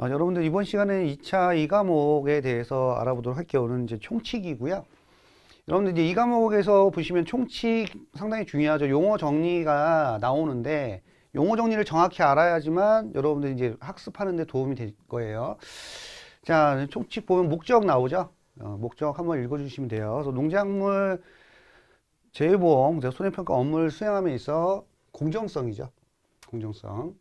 어, 여러분들 이번 시간에는 2차 이 과목에 대해서 알아보도록 할게요. 오늘 이제 총칙이고요. 여러분들 이제 이 과목에서 보시면 총칙 상당히 중요하죠. 용어 정리가 나오는데 용어 정리를 정확히 알아야지만 여러분들 이제 학습하는데 도움이 될 거예요. 자, 총칙 보면 목적 나오죠. 어, 목적 한번 읽어주시면 돼요. 그래서 농작물 재보험, 손해평가 업무를 수행함에 있어 공정성이죠. 공정성.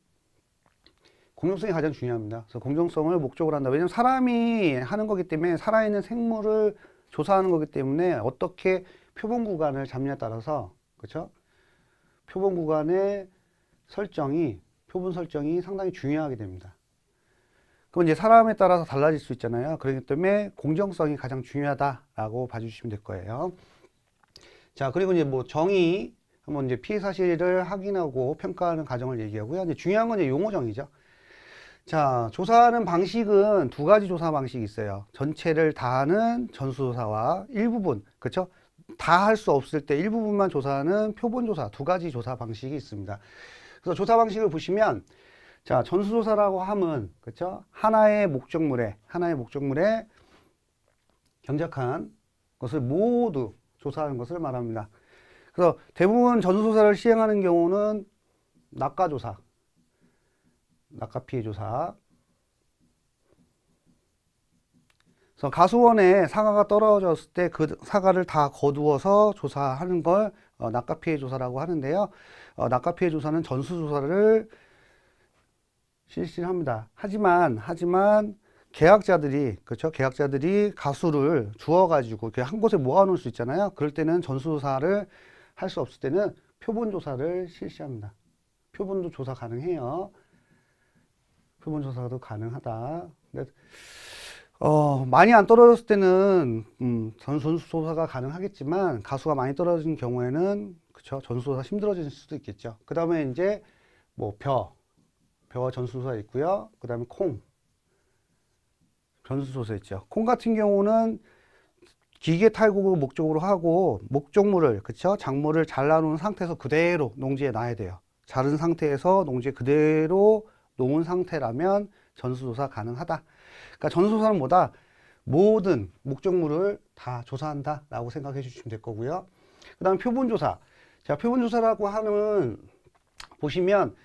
공정성이 가장 중요합니다. 그래서 공정성을 목적으로 한다. 왜냐하면 사람이 하는 거기 때문에 살아있는 생물을 조사하는 거기 때문에 어떻게 표본 구간을 잡느냐에 따라서 그렇죠? 표본 구간의 설정이 표본 설정이 상당히 중요하게 됩니다. 그럼 이제 사람에 따라서 달라질 수 있잖아요. 그렇기 때문에 공정성이 가장 중요하다라고 봐주시면 될 거예요. 자, 그리고 이제 뭐 정의 한번 이제 피해 사실을 확인하고 평가하는 과정을 얘기하고요. 이제 중요한 건 이제 용어 정의죠. 자, 조사하는 방식은 두 가지 조사 방식이 있어요. 전체를 다 하는 전수조사와 일부분, 그렇죠? 다 할 수 없을 때 일부분만 조사하는 표본조사, 두 가지 조사 방식이 있습니다. 그래서 조사 방식을 보시면 자, 전수조사라고 함은 그렇죠? 하나의 목적물에 하나의 목적물에 경작한 것을 모두 조사하는 것을 말합니다. 그래서 대부분 전수조사를 시행하는 경우는 낙과조사, 낙하 피해 조사. 그래서 가수원에 사과가 떨어졌을 때 그 사과를 다 거두어서 조사하는 걸 어, 낙하 피해 조사라고 하는데요. 어, 낙하 피해 조사는 전수 조사를 실시합니다. 하지만 하지만 계약자들이 그렇죠 계약자들이 가수를 주어 가지고 한 곳에 모아 놓을 수 있잖아요 그럴 때는 전수조사를 할 수 없을 때는 표본조사를 실시합니다 표본도 조사 가능해요 표본조사도 가능하다. 근데 어, 많이 안 떨어졌을 때는 음, 전수조사가 가능하겠지만 가수가 많이 떨어진 경우에는 그쵸 전수조사 힘들어질 수도 있겠죠. 그 다음에 이제 뭐 벼, 벼와 전수조사 있고요. 그 다음에 콩, 전수조사 있죠. 콩 같은 경우는 기계 탈곡을 목적으로 하고 목적물을 그쵸 작물을 잘라놓은 상태에서 그대로 농지에 놔야 돼요. 자른 상태에서 농지에 그대로 놓은 상태라면 전수조사 가능하다. 그러니까 전수조사는 뭐다? 모든 목적물을 다 조사한다라고 생각해 주시면 될 거고요. 그 다음 표본조사. 자, 표본조사라고 하는 보시면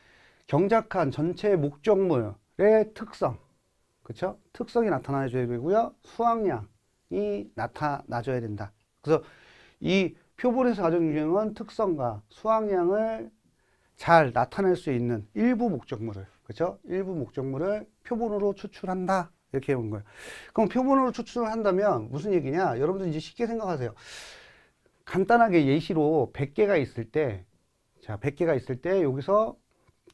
경작한 전체 목적물의 특성, 그쵸 특성이 나타나줘야 되고요. 수확량이 나타나줘야 된다. 그래서 이 표본에서 가진 유형은 특성과 수확량을 잘 나타낼 수 있는 일부 목적물을 그렇죠? 일부 목적물을 표본으로 추출한다. 이렇게 해본 거예요. 그럼 표본으로 추출을 한다면 무슨 얘기냐? 여러분들 이제 쉽게 생각하세요. 간단하게 예시로 100개가 있을 때, 자, 100개가 있을 때 여기서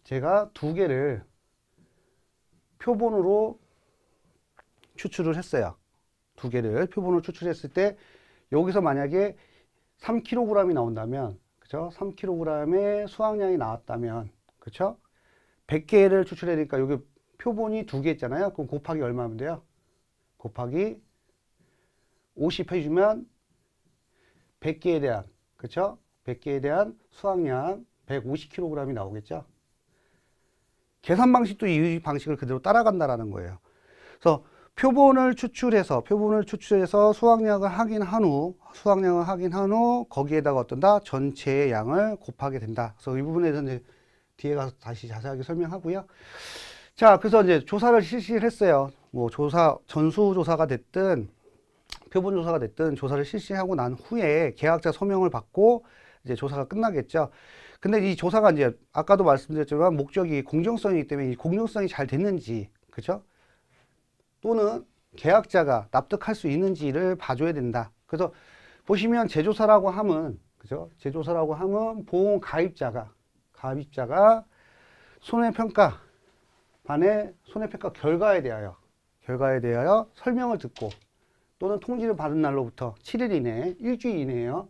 제가 두 개를 표본으로 추출을 했어요. 두 개를 표본으로 추출했을 때 여기서 만약에 3kg이 나온다면, 그죠? 3kg의 수확량이 나왔다면, 그렇죠? 100개를 추출해야 되니까 여기 표본이 두 개 있잖아요. 그럼 곱하기 얼마 하면 돼요? 곱하기 50 해주면 100개에 대한 그렇 100개에 대한 수확량 150kg이 나오겠죠. 계산 방식도 이 방식을 그대로 따라간다라는 거예요. 그래서 표본을 추출해서 표본을 추출해서 수확량을 확인한 후 수확량을 확인한 후 거기에다가 어떤다 전체의 양을 곱하게 된다. 그래서 이 부분에 대해서 뒤에 가서 다시 자세하게 설명하고요. 자, 그래서 이제 조사를 실시를 했어요. 뭐 조사, 전수조사가 됐든 표본조사가 됐든 조사를 실시하고 난 후에 계약자 서명을 받고 이제 조사가 끝나겠죠. 근데 이 조사가 이제 아까도 말씀드렸지만 목적이 공정성이기 때문에 이 공정성이 잘 됐는지, 그죠? 또는 계약자가 납득할 수 있는지를 봐줘야 된다. 그래서 보시면 재조사라고 함은, 그죠? 재조사라고 함은 보험 가입자가 가입자가 손해평가 반의 손해평가 결과에 대하여 결과에 대하여 설명을 듣고 또는 통지를 받은 날로부터 7일 이내에 일주일 이내에요.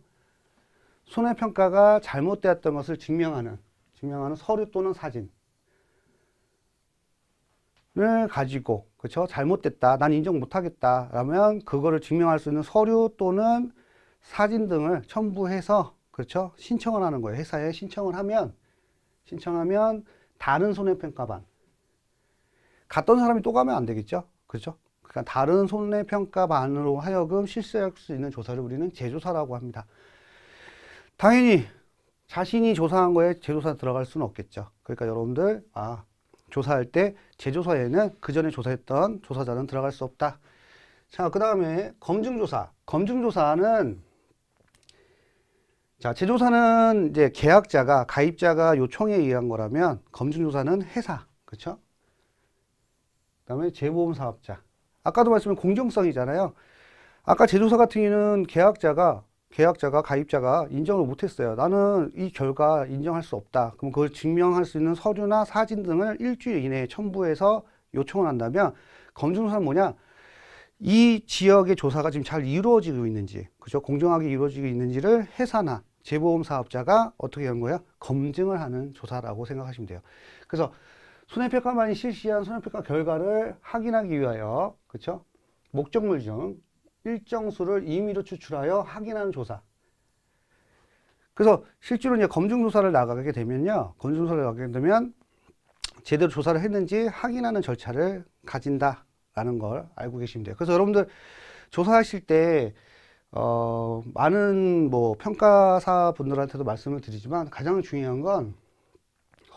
손해평가가 잘못되었던 것을 증명하는 증명하는 서류 또는 사진을 가지고 그렇죠 잘못됐다 난 인정 못하겠다 라면 그거를 증명할 수 있는 서류 또는 사진 등을 첨부해서 그렇죠 신청을 하는 거예요 회사에 신청을 하면 신청하면 다른 손해평가반 갔던 사람이 또 가면 안 되겠죠 그렇죠 그러니까 다른 손해평가반으로 하여금 실시할 수 있는 조사를 우리는 재조사라고 합니다 당연히 자신이 조사한 거에 재조사 들어갈 수는 없겠죠 그러니까 여러분들 아 조사할 때 재조사에는 그 전에 조사했던 조사자는 들어갈 수 없다 자그 다음에 검증조사 검증조사는 자, 제조사는 이제 계약자가 가입자가 요청에 의한 거라면 검증조사는 회사, 그렇죠? 그다음에 재보험 사업자. 아까도 말씀한 공정성이잖아요. 아까 제조사 같은 경우는 계약자가 계약자가 가입자가 인정을 못했어요. 나는 이 결과 인정할 수 없다. 그럼 그걸 증명할 수 있는 서류나 사진 등을 일주일 이내에 첨부해서 요청을 한다면 검증조사는 뭐냐? 이 지역의 조사가 지금 잘 이루어지고 있는지, 그죠? 공정하게 이루어지고 있는지를 회사나 재보험 사업자가 어떻게 한 거야? 검증을 하는 조사라고 생각하시면 돼요. 그래서 손해평가만이 실시한 손해평가 결과를 확인하기 위하여 그렇 목적물 중 일정 수를 임의로 추출하여 확인하는 조사. 그래서 실제로 이제 검증조사를 나가게 되면요. 검증조사를 나가게 되면 제대로 조사를 했는지 확인하는 절차를 가진다라는 걸 알고 계시면 돼요. 그래서 여러분들 조사하실 때 어, 많은 뭐 평가사 분들한테도 말씀을 드리지만 가장 중요한 건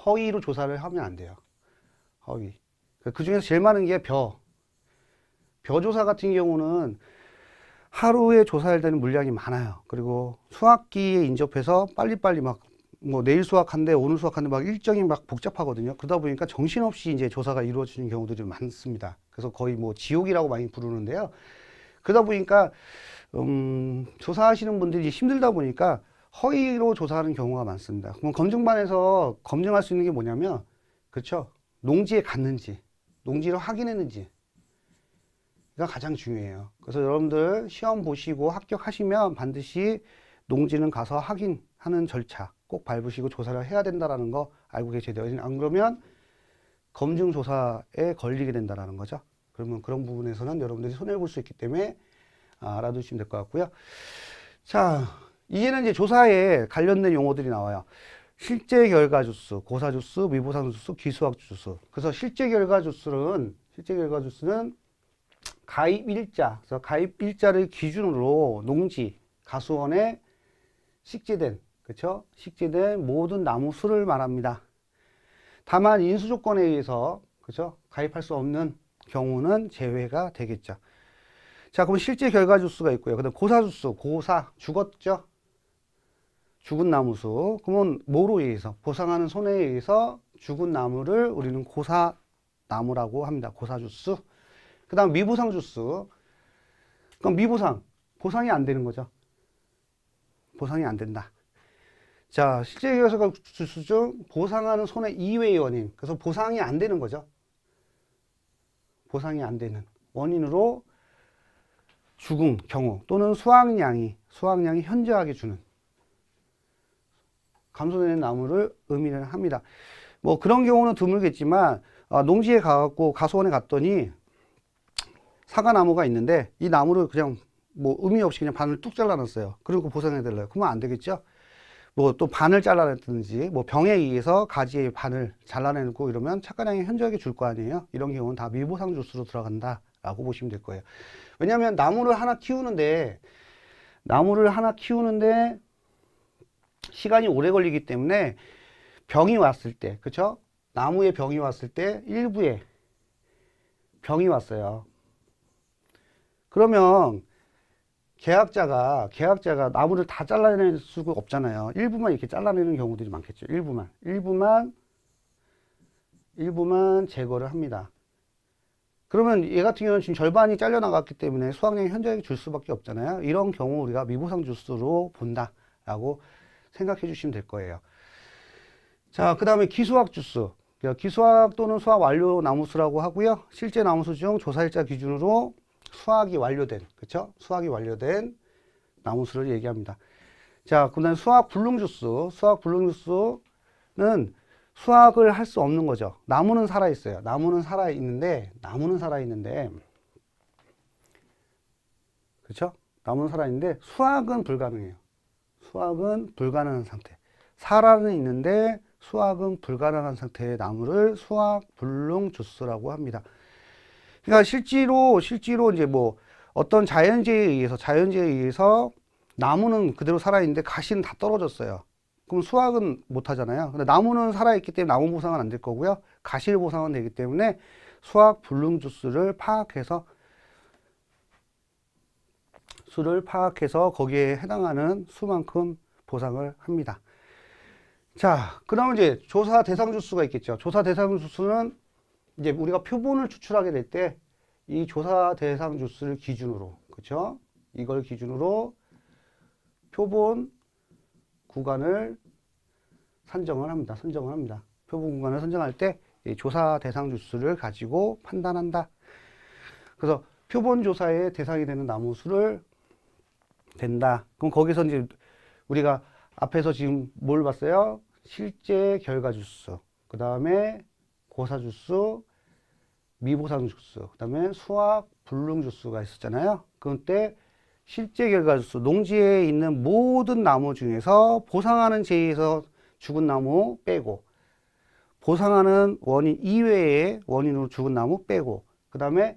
허위로 조사를 하면 안 돼요. 허위. 그러니까 그 중에서 제일 많은 게 벼. 벼 조사 같은 경우는 하루에 조사해야 되는 물량이 많아요. 그리고 수학기에 인접해서 빨리빨리 막 뭐 내일 수학한데 오늘 수학한데 막 일정이 막 복잡하거든요. 그러다 보니까 정신없이 이제 조사가 이루어지는 경우들이 많습니다. 그래서 거의 뭐 지옥이라고 많이 부르는데요. 그러다 보니까 음, 조사하시는 분들이 힘들다 보니까 허위로 조사하는 경우가 많습니다. 그럼 검증반에서 검증할 수 있는 게 뭐냐면 그렇죠. 농지에 갔는지 농지를 확인했는지 가 가장 중요해요. 그래서 여러분들 시험 보시고 합격하시면 반드시 농지는 가서 확인하는 절차 꼭 밟으시고 조사를 해야 된다라는 거 알고 계셔야 돼요. 그러니까 안 그러면 검증 조사에 걸리게 된다라는 거죠. 그러면 그런 부분에서는 여러분들이 손해 볼 수 있기 때문에 아, 알아두시면 될 것 같고요. 자, 이제는 이제 조사에 관련된 용어들이 나와요. 실제 결과 주수, 고사 주수, 미보상 주수, 기수학 주수. 그래서 실제 결과 주수는 실제 결과 주수는 가입 일자, 그래서 가입 일자를 기준으로 농지 가수원에 식재된 그렇 식재된 모든 나무 수를 말합니다. 다만 인수 조건에 의해서 그렇 가입할 수 없는 경우는 제외가 되겠죠. 자, 그럼 실제 결과 주수가 있고요. 그다음 고사 주수, 고사 죽었죠. 죽은 나무수. 그러면 뭐로 의해서 보상하는 손에 의해서 죽은 나무를 우리는 고사 나무라고 합니다. 고사 주수. 그다음 미보상 주수. 그럼 미보상 보상이 안 되는 거죠. 보상이 안 된다. 자, 실제 결과 주수 중 보상하는 손해 이외의 원인. 그래서 보상이 안 되는 거죠. 보상이 안 되는 원인으로 죽음 경우 또는 수확량이 수확량이 현저하게 주는 감소되는 나무를 의미를 합니다. 뭐 그런 경우는 드물겠지만 아, 농지에 가갖고 가수원에 갔더니 사과나무가 있는데 이 나무를 그냥 뭐 의미 없이 그냥 반을 뚝 잘라놨어요. 그리고 그 보상해달래요. 그러면 안 되겠죠? 뭐또 반을 잘라냈든지 뭐 병에 의해서 가지의 반을 잘라내고 이러면 착가량이 현저하게 줄 거 아니에요. 이런 경우는 다 밀보상 주수로 들어간다라고 보시면 될 거예요. 왜냐하면 나무를 하나 키우는데 나무를 하나 키우는데 시간이 오래 걸리기 때문에 병이 왔을 때, 그쵸 나무에 병이 왔을 때 일부에 병이 왔어요. 그러면 계약자가 계약자가 나무를 다 잘라낼 수가 없잖아요. 일부만 이렇게 잘라내는 경우들이 많겠죠. 일부만 일부만 일부만 제거를 합니다. 그러면 얘 같은 경우는 지금 절반이 잘려나갔기 때문에 수확량이 현저하게 줄 수밖에 없잖아요. 이런 경우 우리가 미보상 주스로 본다라고 생각해 주시면 될 거예요. 자, 그 다음에 기수학 주스. 기수학 또는 수학 완료 나무수라고 하고요. 실제 나무수 중 조사일자 기준으로 수확이 완료된 그쵸 수학이 완료된 나무수를 얘기합니다. 자, 그다음 에 수학 불능주스. 수학 불능주스는 수확을할 수 없는 거죠. 나무는 살아 있어요. 나무는 살아 있는데 나무는 살아 있는데 그쵸 나무는 살아 있는데 수확은 불가능해요. 수학은 불가능한 상태. 살아는 있는데 수학은 불가능한 상태의 나무를 수학 불능주스라고 합니다. 그러니까 실제로 실제로 이제 뭐 어떤 자연재해에 의해서 자연재해에 의해서 나무는 그대로 살아있는데 가시는 다 떨어졌어요. 그럼 수확은 못 하잖아요. 근데 나무는 살아있기 때문에 나무 보상은 안 될 거고요. 가실 보상은 되기 때문에 수확 불능 주수를 파악해서 수를 파악해서 거기에 해당하는 수만큼 보상을 합니다. 자, 그 다음 이제 조사 대상 주수가 있겠죠. 조사 대상 주수는 이제 우리가 표본을 추출하게 될 때 이 조사 대상 주수를 기준으로 그렇죠? 이걸 기준으로 표본 구간을 선정을 합니다. 선정을 합니다. 표본 구간을 선정할 때 조사 대상 주수를 가지고 판단한다. 그래서 표본 조사의 대상이 되는 나무 수를 된다. 그럼 거기서 이제 우리가 앞에서 지금 뭘 봤어요? 실제 결과 주수. 그 다음에 고사 주스, 미보상 주스, 그 다음에 수학, 불능 주스가 있었잖아요. 그 때 실제 결과 주스, 농지에 있는 모든 나무 중에서 보상하는 제의에서 죽은 나무 빼고 보상하는 원인 이외의 원인으로 죽은 나무 빼고 그 다음에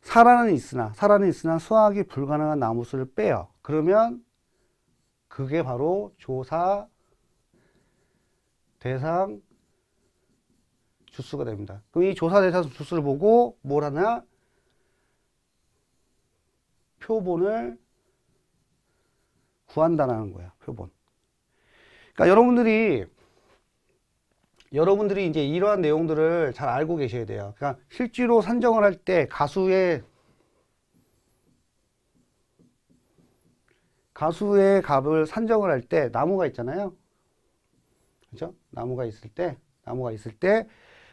살아는 있으나 살아는 있으나 수확이 불가능한 나무수를 빼요. 그러면 그게 바로 조사 대상 주수가 됩니다. 그럼 이 조사 대상 주수를 보고 뭘 하냐? 표본을 구한다라는 거야. 표본. 그러니까 여러분들이 여러분들이 이제 이러한 내용들을 잘 알고 계셔야 돼요. 그러니까 실제로 산정을 할 때 가수의 가수의 값을 산정을 할 때 나무가 있잖아요. 그죠? 나무가 있을 때 나무가 있을 때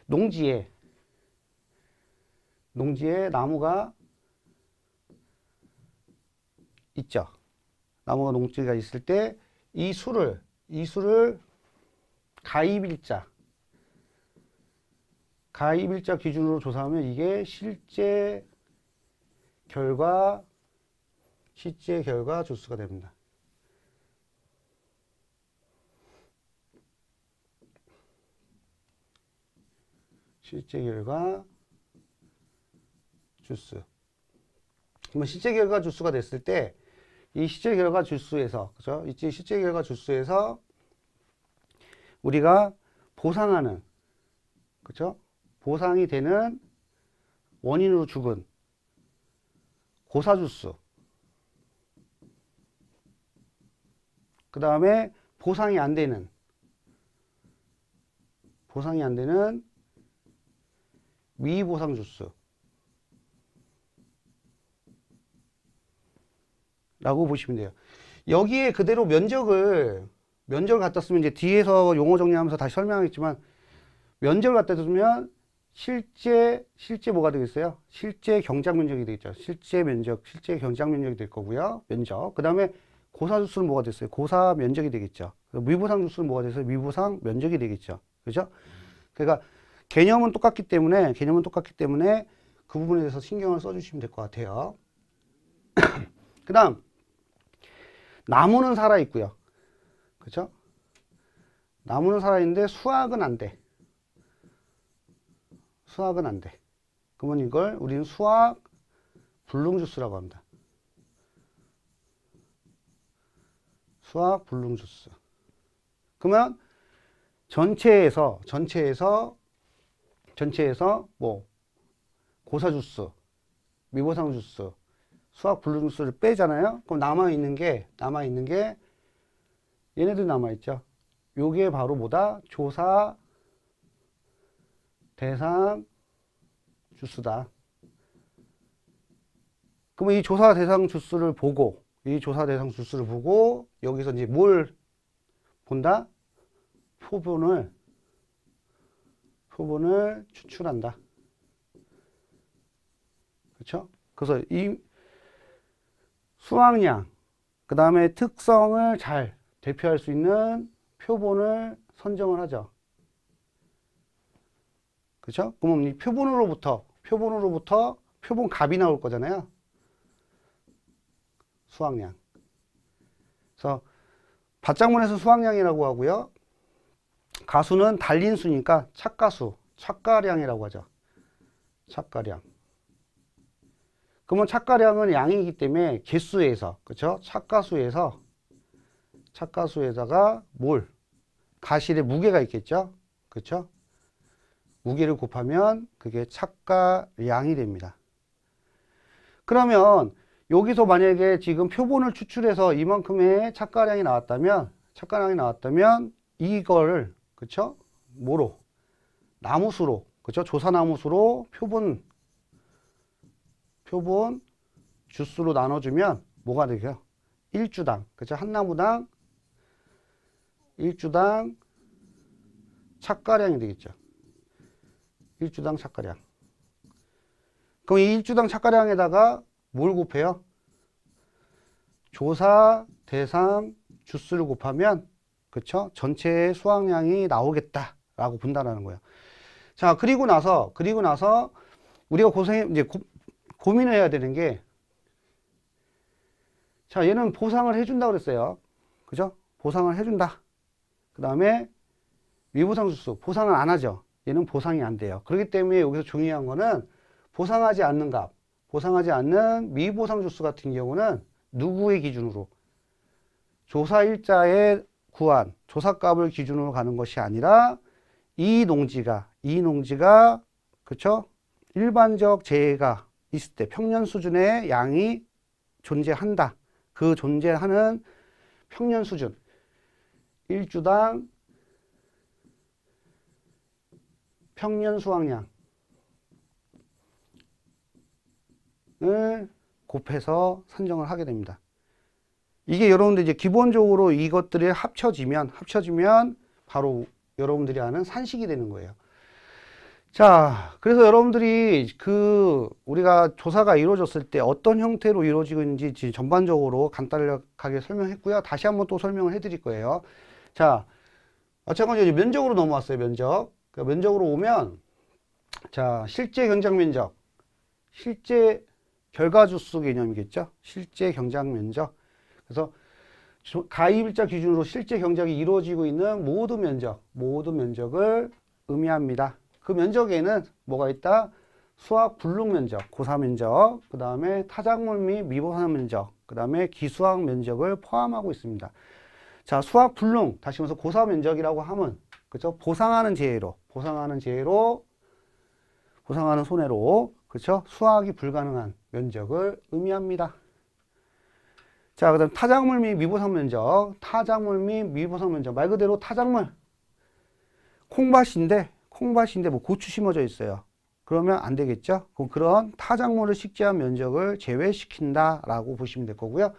농지에 농지에 나무가 있죠. 나무가 농지가 있을 때 이 수를 이 수를 가입일자 가입일자 기준으로 조사하면 이게 실제 결과 실제 결과 주수가 됩니다. 실제 결과 주수. 그러면 실제 결과 주수가 됐을 때 이 실제 결과 주수에서 그죠? 이 실제 결과 주수에서 우리가 보상하는 그죠? 보상이 되는 원인으로 죽은 고사 주수. 그 다음에 보상이 안 되는 보상이 안 되는 위보상주스 라고 보시면 돼요. 여기에 그대로 면적을 면적을 갖다 쓰면 이제 뒤에서 용어 정리하면서 다시 설명하겠지만 면적을 갖다 쓰면 실제 실제 뭐가 되겠어요? 실제 경작 면적이 되겠죠. 실제 면적, 실제 경작 면적이 될 거고요. 면적. 그다음에 고사 주수는 뭐가 됐어요? 고사 면적이 되겠죠. 미보상 주수는 뭐가 됐어요? 미보상 면적이 되겠죠. 그죠? 그러니까 개념은 똑같기 때문에 개념은 똑같기 때문에 그 부분에 대해서 신경을 써주시면 될 것 같아요. 그 다음 나무는 살아있고요. 그렇죠? 나무는 살아있는데 수확은안 돼. 수학은 안 돼. 그러면 이걸 우리는 수학 불능주스라고 합니다. 수학 불능주스. 그러면 전체에서 전체에서 전체에서 뭐 고사 주스, 미보상 주스, 수학 블루 주스를 빼잖아요. 그럼 남아 있는 게 남아 있는 게 얘네들 남아 있죠. 요게 바로 뭐다? 조사 대상 주스다. 그러면 이 조사 대상 주스를 보고 이 조사 대상 주스를 보고 여기서 이제 뭘 본다? 표본을 표본을 추출한다. 그렇죠? 그래서 이 수학량, 그 다음에 특성을 잘 대표할 수 있는 표본을 선정을 하죠. 그렇죠? 그러이 표본으로부터 표본으로부터 표본 값이 나올 거잖아요. 수학량. 그래서 바짝문에서 수학량이라고 하고요. 가수는 달린 수니까 착가수, 착가량이라고 하죠. 착가량. 그러면 착가량은 양이기 때문에 개수에서, 그쵸 착가수에서 착가수에다가 몰, 가실의 무게가 있겠죠? 그쵸 무게를 곱하면 그게 착가량이 됩니다. 그러면 여기서 만약에 지금 표본을 추출해서 이만큼의 착가량이 나왔다면 착가량이 나왔다면 이걸 그렇죠? 뭐로? 나무수로. 그렇 조사나무수로 표본 표본 주수로 나눠주면 뭐가 되게 1주당. 그렇한 나무당 1주당 착가량이 되겠죠. 1주당 착가량. 그럼 이 1주당 착가량에다가 뭘 곱해요? 조사, 대상, 주수를 곱하면 그렇죠? 전체의 수확량이 나오겠다라고 본다라는 거예요. 자, 그리고 나서 그리고 나서 우리가 고생 이제 고, 고민을 해야 되는 게 자, 얘는 보상을 해 준다 그랬어요. 그죠? 보상을 해 준다. 그다음에 위보상 수수 보상은 안 하죠. 얘는 보상이 안 돼요. 그렇기 때문에 여기서 중요한 거는 보상하지 않는 값, 보상하지 않는 미보상 주수 같은 경우는 누구의 기준으로? 조사일자의 구한 조사값을 기준으로 가는 것이 아니라 이 농지가 이 농지가 그렇죠? 일반적 재해가 있을 때 평년 수준의 양이 존재한다. 그 존재하는 평년 수준 1주당 평년 수확량을 곱해서 산정을 하게 됩니다. 이게 여러분들 이제 기본적으로 이것들이 합쳐지면 합쳐지면 바로 여러분들이 아는 산식이 되는 거예요. 자, 그래서 여러분들이 그 우리가 조사가 이루어졌을 때 어떤 형태로 이루어지고 있는지 전반적으로 간단하게 설명했고요. 다시 한번 또 설명을 해드릴 거예요. 자, 마찬가지로 면적으로 넘어왔어요. 면적. 그러니까 면적으로 오면 자, 실제 경쟁 면적, 실제 결과주수 개념이겠죠. 실제 경쟁 면적. 그래서 가입일자 기준으로 실제 경작이 이루어지고 있는 모든 면적, 모든 면적을 의미합니다. 그 면적에는 뭐가 있다? 수학 불능 면적, 고사 면적, 그 다음에 타작물 및 미보사 면적, 그 다음에 기수학 면적을 포함하고 있습니다. 자, 수학 불능, 다시 말해서 고사 면적이라고 하면, 그죠 보상하는 재해로, 보상하는 재해로, 보상하는 손해로, 그죠 수학이 불가능한 면적을 의미합니다. 자, 그 다음 타작물 및 미보상 면적. 타작물 및 미보상 면적. 말 그대로 타작물. 콩밭인데, 콩밭인데 뭐 고추 심어져 있어요. 그러면 안 되겠죠? 그럼 그런 타작물을 식재한 면적을 제외시킨다라고 보시면 될 거고요.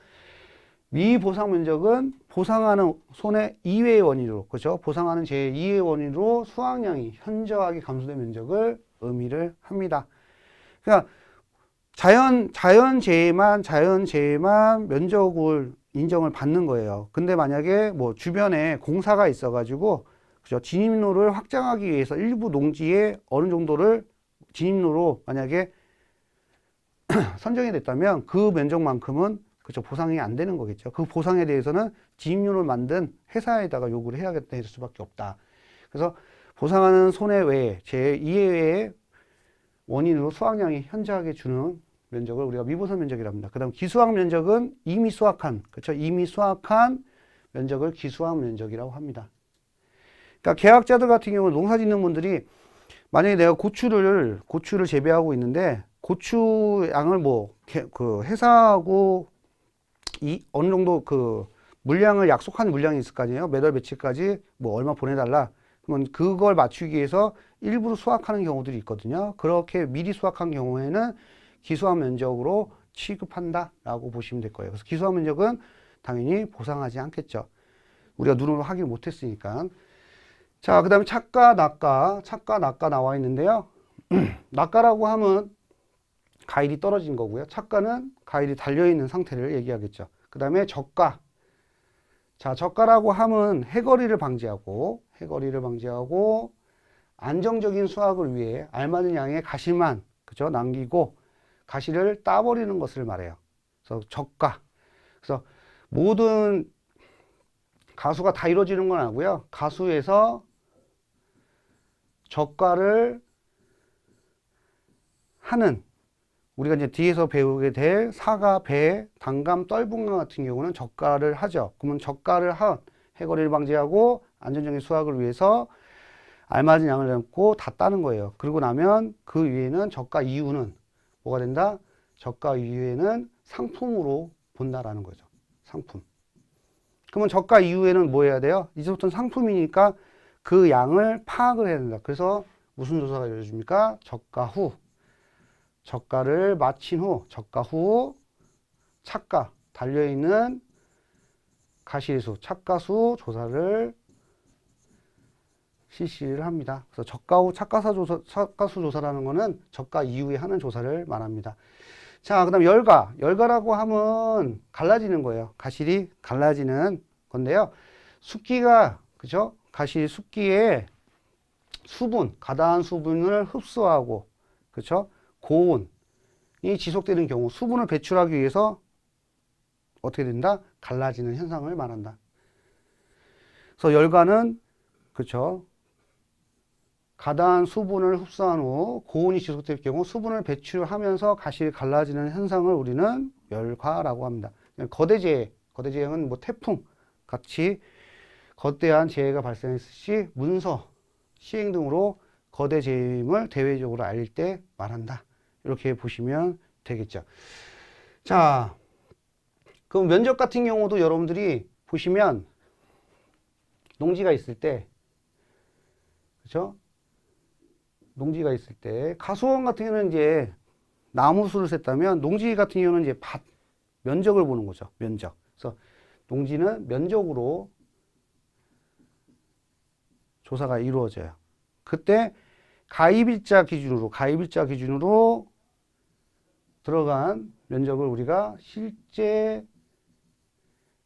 미보상 면적은 보상하는 손해 이외의 원인으로, 그렇죠? 보상하는 제2의 원인으로 수확량이 현저하게 감소된 면적을 의미를 합니다. 그러니까 자연 자연재해만 자연재해만 면적을 인정을 받는 거예요. 근데 만약에 뭐 주변에 공사가 있어가지고 그죠 진입로를 확장하기 위해서 일부 농지에 어느 정도를 진입로로 만약에 선정이 됐다면 그 면적만큼은 그죠 보상이 안 되는 거겠죠. 그 보상에 대해서는 진입료를 만든 회사에다가 요구를 해야겠다 했을 수밖에 없다. 그래서 보상하는 손해 외에 제2의 원인으로 수확량이 현저하게 주는 면적을 우리가 미분산 면적이라 합니다. 그 다음 기수학 면적은 이미 수확한 그렇죠? 이미 수확한 면적을 기수학 면적이라고 합니다. 그러니까 계약자들 같은 경우는 농사 짓는 분들이 만약에 내가 고추를, 고추를 재배하고 있는데 고추 양을 뭐, 그 회사하고 이 어느 정도 그 물량을 약속한 물량이 있을 거 아니에요? 매달 며칠까지 뭐 얼마 보내달라. 그러면 그걸 맞추기 위해서 일부러 수확하는 경우들이 있거든요. 그렇게 미리 수확한 경우에는 기소화 면적으로 취급한다라고 보시면 될 거예요. 그래서 기수화 면적은 당연히 보상하지 않겠죠. 우리가 눈으로 확인 못했으니까. 자, 그 다음에 착가, 낙가, 착가, 낙가 나와 있는데요. 낙가라고 하면 가일이 떨어진 거고요. 착가는 가일이 달려있는 상태를 얘기하겠죠. 그 다음에 저가. 자, 저가라고 함은 해거리를 방지하고, 해거리를 방지하고, 안정적인 수확을 위해 알맞은 양의 가시만, 그죠? 남기고, 가시를 따버리는 것을 말해요. 그래서 저가. 그래서 모든 가수가 다 이루어지는 건 아니고요. 가수에서 저가를 하는 우리가 이제 뒤에서 배우게 될 사가, 배, 단감, 떫은강 같은 경우는 저가를 하죠. 그러면 저가를 한 해거리를 방지하고 안전적인 수확을 위해서 알맞은 양을 담고 다 따는 거예요. 그러고 나면 그 위에는 저가 이후는 뭐가 된다? 저가 이후에는 상품으로 본다라는 거죠. 상품. 그러면 저가 이후에는 뭐 해야 돼요? 이제부터는 상품이니까 그 양을 파악을 해야 된다. 그래서 무슨 조사가 이루어집니까? 저가 후. 저가를 마친 후, 저가 후, 착가, 달려있는 가시수 착가수 조사를 실시를 합니다. 그래서 저가 후 착가사 조사, 착가수 조사라는 거는 저가 이후에 하는 조사를 말합니다. 자, 그 다음 열가. 열가라고 하면 갈라지는 거예요. 가실이 갈라지는 건데요. 숫기가, 그죠? 가실 숫기에 수분, 가다한 수분을 흡수하고, 그죠 고온이 지속되는 경우 수분을 배출하기 위해서 어떻게 된다? 갈라지는 현상을 말한다. 그래서 열가는 그렇죠? 가다한 수분을 흡수한 후 고온이 지속될 경우 수분을 배출하면서 가시 갈라지는 현상을 우리는 열과라고 합니다. 거대 재해, 거대 재해는 뭐 태풍 같이 거대한 재해가 발생했을 시 문서, 시행 등으로 거대 재임을 대외적으로 알릴 때 말한다. 이렇게 보시면 되겠죠. 자, 그럼 면접 같은 경우도 여러분들이 보시면 농지가 있을 때 그렇죠? 농지가 있을 때 가수원 같은 경우는 이제 나무수를 셌다면 농지 같은 경우는 이제 밭 면적을 보는 거죠. 면적. 그래서 농지는 면적으로 조사가 이루어져요. 그때 가입일자 기준으로 가입일자 기준으로 들어간 면적을 우리가 실제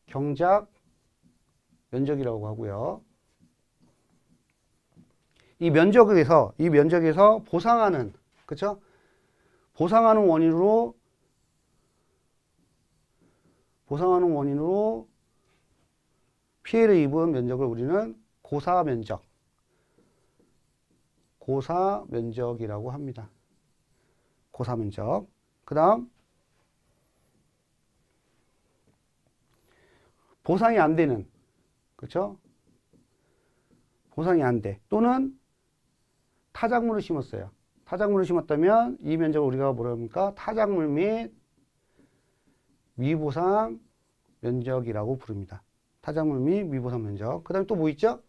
경작 면적이라고 하고요. 이 면적에서 이 면적에서 보상하는 그렇 보상하는 원인으로 보상하는 원인으로 피해를 입은 면적을 우리는 고사 면적 고사 면적이라고 합니다. 고사 면적. 그다음 보상이 안 되는 그렇 보상이 안 돼. 또는 타작물을 심었어요. 타작물을 심었다면 이 면적을 우리가 뭐랍니까? 타작물 및 미보상 면적이라고 부릅니다. 타작물 및 미보상 면적. 그 다음에 또 뭐 있죠?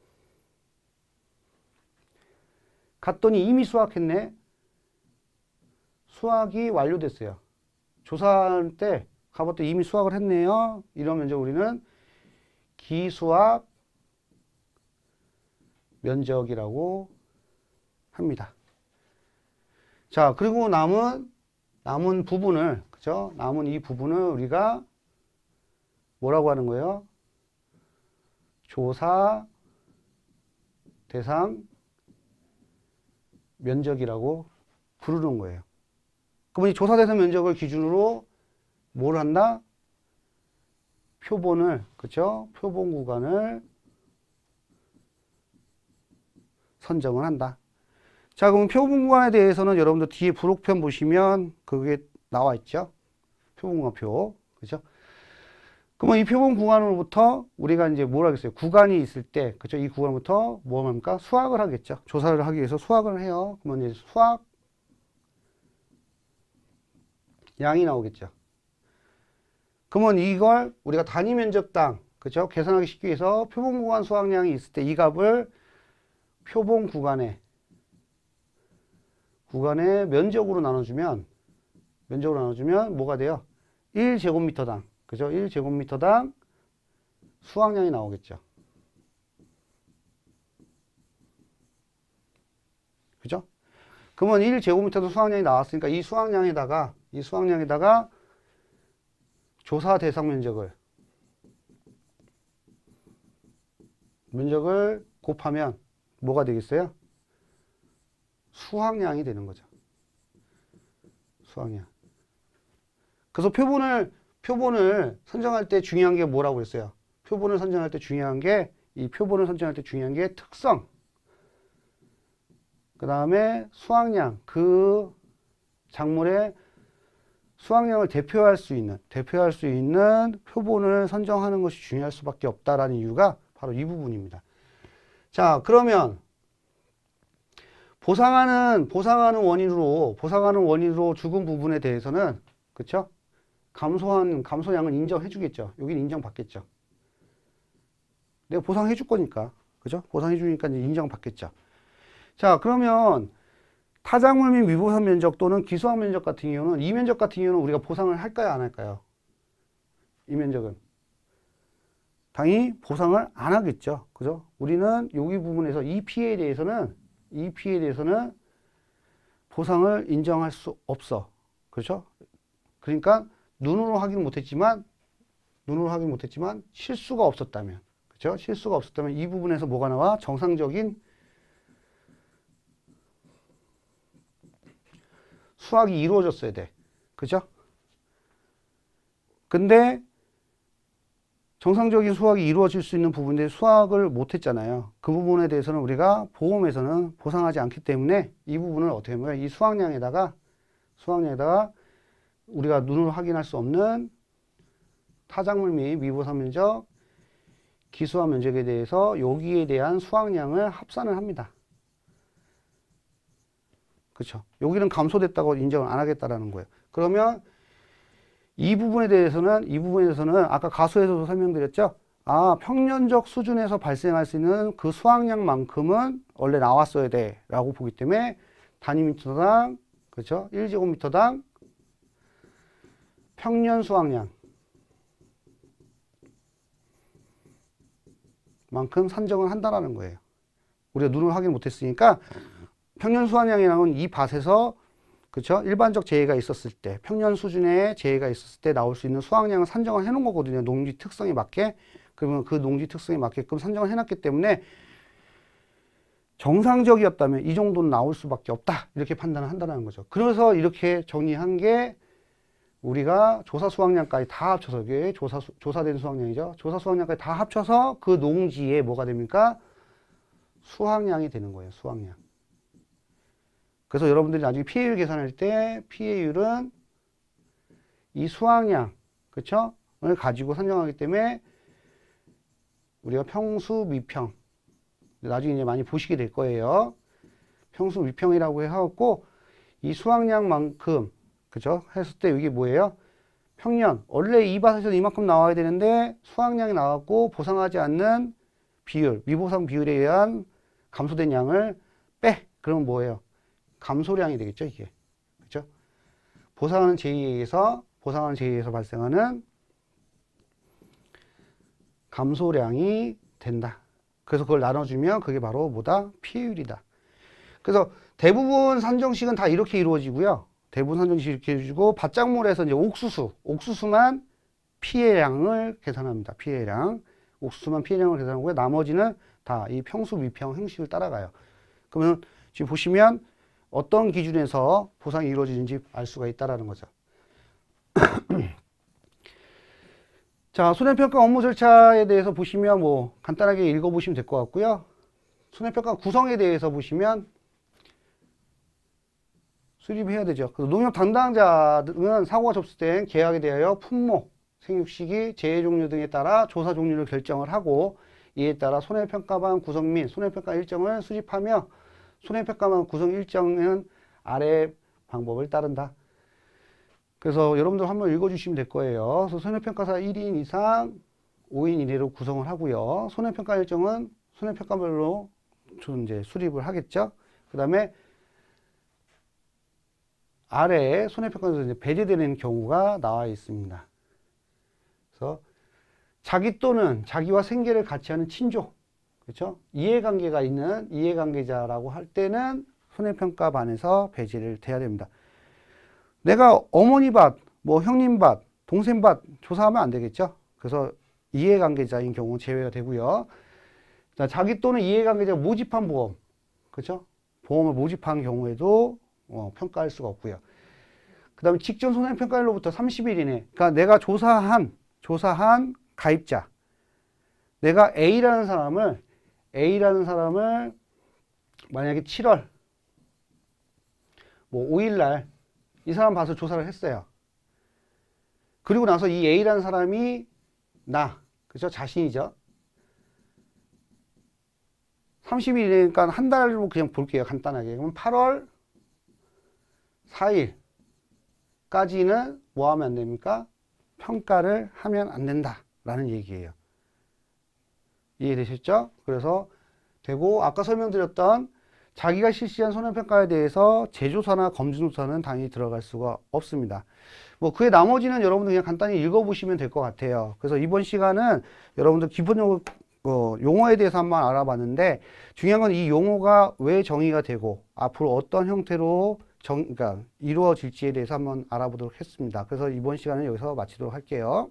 갔더니 이미 수확했네. 수확이 완료됐어요. 조사할 때 가봤더니 이미 수확을 했네요. 이러면 이 우리는 기수확 면적이라고 합니다. 자, 그리고 남은 남은 부분을 그죠? 남은 이 부분을 우리가 뭐라고 하는 거예요? 조사 대상 면적이라고 부르는 거예요. 그러면 이 조사 대상 면적을 기준으로 뭘 한다? 표본을 그죠? 표본 구간을 선정을 한다. 자, 그럼 표본공간에 대해서는 여러분들 뒤에 부록편 보시면 그게 나와 있죠. 표본공간표. 그죠? 그러면 이표본구간으로부터 우리가 이제 뭘 하겠어요? 구간이 있을 때, 그죠? 이 구간부터 뭐 합니까? 수학을 하겠죠. 조사를 하기 위해서 수학을 해요. 그러면 이제 수학 양이 나오겠죠. 그러면 이걸 우리가 단위 면적당, 그죠? 계산하기 쉽게 해서 표본 구간 수학량이 있을 때 이 값을 표본 구간에 구간에 면적으로 나눠주면 면적으로 나눠주면 뭐가 돼요? 1제곱미터당 그죠? 1제곱미터당 수확량이 나오겠죠. 그죠? 그러면 1제곱미터도 수확량이 나왔으니까 이 수확량에다가 이 수확량에다가 조사 대상 면적을 면적을 곱하면 뭐가 되겠어요? 수학량이 되는 거죠. 수학량. 그래서 표본을 표본을 선정할 때 중요한 게 뭐라고 그랬어요? 표본을 선정할 때 중요한 게 이 표본을 선정할 때 중요한 게 특성. 그 다음에 수학량, 그 작물의 수학량을 대표할 수 있는, 대표할 수 있는 표본을 선정하는 것이 중요할 수밖에 없다라는 이유가 바로 이 부분입니다. 자, 그러면 보상하는 보상하는 원인으로 보상하는 원인으로 죽은 부분에 대해서는 그렇죠? 감소한 감소량은 인정해 주겠죠. 여기 인정받겠죠. 내가 보상해 줄 거니까. 그죠? 보상해 주니까 인정받겠죠. 자, 그러면 타작물 및 위보상 면적 또는 기소한 면적 같은 경우는 이 면적 같은 경우는 우리가 보상을 할까요, 안 할까요? 이 면적은 당연히 보상을 안 하겠죠. 그죠? 우리는 여기 부분에서 이 피해에 대해서는 이 피해에 대해서는 보상을 인정할 수 없어. 그렇죠? 그러니까 눈으로 확인 못했지만 눈으로 확인 못했지만 실수가 없었다면 그렇죠? 실수가 없었다면 이 부분에서 뭐가 나와? 정상적인 수학이 이루어졌어야 돼. 그죠? 근데 정상적인 수확이 이루어질 수 있는 부분인데 수확을 못했잖아요. 그 부분에 대해서는 우리가 보험에서는 보상하지 않기 때문에 이 부분을 어떻게 보면 이수확량에다가수확량에다가 우리가 눈으로 확인할 수 없는 타작물 및 미보상 면적, 기수와 면적에 대해서 여기에 대한 수확량을 합산을 합니다. 그렇죠. 여기는 감소됐다고 인정을 안 하겠다라는 거예요. 그러면 이 부분에 대해서는 이 부분에 서는 아까 가수에서도 설명드렸죠. 아 평년적 수준에서 발생할 수 있는 그 수확량만큼은 원래 나왔어야 돼라고 보기 때문에 단위미터당 그렇죠 1제곱미터당 평년 수확량 만큼 산정을 한다라는 거예요. 우리가 눈을 확인 못했으니까 평년 수확량이라는 이 밭에서 그렇죠? 일반적 재해가 있었을 때 평년 수준의 재해가 있었을 때 나올 수 있는 수확량을 산정을 해놓은 거거든요. 농지 특성에 맞게 그러면 그 농지 특성에 맞게끔 산정을 해놨기 때문에 정상적이었다면 이 정도는 나올 수밖에 없다 이렇게 판단을 한다는 거죠. 그래서 이렇게 정리한 게 우리가 조사 수확량까지 다 합쳐서 이게 조사 조사된 수확량이죠. 조사 수확량까지 다 합쳐서 그 농지에 뭐가 됩니까? 수확량이 되는 거예요. 수확량. 그래서 여러분들이 나중에 피해율 계산할 때 피해율은 이수확량 그쵸? 을 가지고 산정하기 때문에 우리가 평수 미평 나중에 이제 많이 보시게 될 거예요. 평수 미평이라고 해갖고 이수확량만큼 그죠? 했을 때 이게 뭐예요? 평년 원래 이바 밭에서 이만큼 나와야 되는데 수확량이 나왔고 보상하지 않는 비율 미보상 비율에 의한 감소된 양을 빼 그러면 뭐예요? 감소량이 되겠죠, 이게. 그죠? 보상하는 제의에서, 보상하는 제의에서 발생하는 감소량이 된다. 그래서 그걸 나눠주면 그게 바로 뭐다? 피해율이다. 그래서 대부분 산정식은 다 이렇게 이루어지고요. 대부분 산정식 이렇게 해주고 바짝물에서 이제 옥수수, 옥수수만 피해량을 계산합니다. 피해량. 옥수수만 피해량을 계산하고 나머지는 다 이 평수 미평 형식을 따라가요. 그러면 지금 보시면 어떤 기준에서 보상이 이루어지는지 알 수가 있다라는 거죠. 자, 손해평가 업무 절차에 대해서 보시면 뭐 간단하게 읽어보시면 될 것 같고요. 손해평가 구성에 대해서 보시면 수립해야 되죠. 그래서 농협 담당자는 사고가 접수된 계약에 대하여 품목, 생육 시기, 재해 종류 등에 따라 조사 종류를 결정을 하고 이에 따라 손해평가반 구성 및 손해평가 일정을 수립하며 손해평가만 구성 일정은 아래 방법을 따른다. 그래서 여러분들 한번 읽어주시면 될 거예요. 그래서 손해평가사 1인 이상 5인 이내로 구성을 하고요. 손해평가 일정은 손해평가별로 이제 수립을 하겠죠. 그 다음에 아래에 손해평가에서 이제 배제되는 경우가 나와 있습니다. 그래서 자기 또는 자기와 생계를 같이 하는 친족 그렇죠? 이해관계가 있는 이해관계자라고 할 때는 손해평가 반에서 배제를 돼야 됩니다. 내가 어머니 밭, 뭐 형님 밭, 동생 밭 조사하면 안 되겠죠? 그래서 이해관계자인 경우 제외가 되고요. 자, 자기 또는 이해관계자 모집한 보험, 그렇죠? 보험을 모집한 경우에도 어, 평가할 수가 없고요. 그 다음에 직전 손해평가일로부터 30일 이내, 그러니까 내가 조사한 조사한 가입자, 내가 A라는 사람을 A라는 사람을 만약에 7월 뭐 5일날 이 사람 봐서 조사를 했어요. 그리고 나서 이 A라는 사람이 나, 그죠? 자신이죠. 30일이니까 한 달로 그냥 볼게요. 간단하게. 그럼 8월 4일까지는 뭐 하면 안 됩니까? 평가를 하면 안 된다라는 얘기예요. 이해되셨죠? 그래서 되고 아까 설명드렸던 자기가 실시한 손해평가에 대해서 제조사나 검증조사는 당연히 들어갈 수가 없습니다. 뭐 그의 나머지는 여러분들 그냥 간단히 읽어보시면 될 것 같아요. 그래서 이번 시간은 여러분들 기본 용어, 어, 용어에 대해서 한번 알아봤는데 중요한 건 이 용어가 왜 정의가 되고 앞으로 어떤 형태로 정, 그러니까 이루어질지에 대해서 한번 알아보도록 했습니다. 그래서 이번 시간은 여기서 마치도록 할게요.